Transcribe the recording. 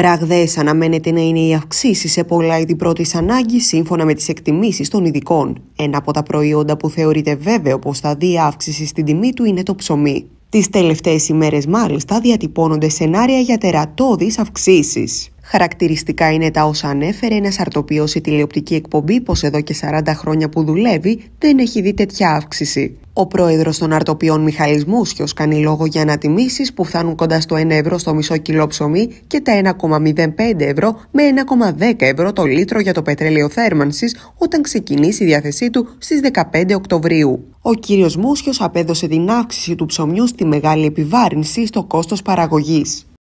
Ραγδαίες αναμένεται να είναι οι αυξήσεις σε πολλά είδη πρώτης ανάγκης σύμφωνα με τις εκτιμήσεις των ειδικών. Ένα από τα προϊόντα που θεωρείται βέβαιο πως θα δει αύξηση στην τιμή του είναι το ψωμί. Τις τελευταίες ημέρες, μάλιστα, διατυπώνονται σενάρια για τερατώδεις αυξήσεις. Χαρακτηριστικά είναι τα όσα ανέφερε ένας αρτοποιός σε τηλεοπτική εκπομπή πως εδώ και 40 χρόνια που δουλεύει δεν έχει δει τέτοια αύξηση. Ο πρόεδρος των Αρτοπιών Μιχαήλ Μούσιο κάνει λόγο για ανατιμήσεις που φτάνουν κοντά στο 1 ευρώ στο μισό κιλό ψωμί και τα 1,05 ευρώ με 1,10 ευρώ το λίτρο για το πετρέλαιο θέρμανσης όταν ξεκινήσει η διάθεσή του στις 15 Οκτωβρίου. Ο κύριος Μούσιος απέδωσε την αύξηση του ψωμιού στη μεγάλη επιβάρυνση στο κόστος παραγωγής.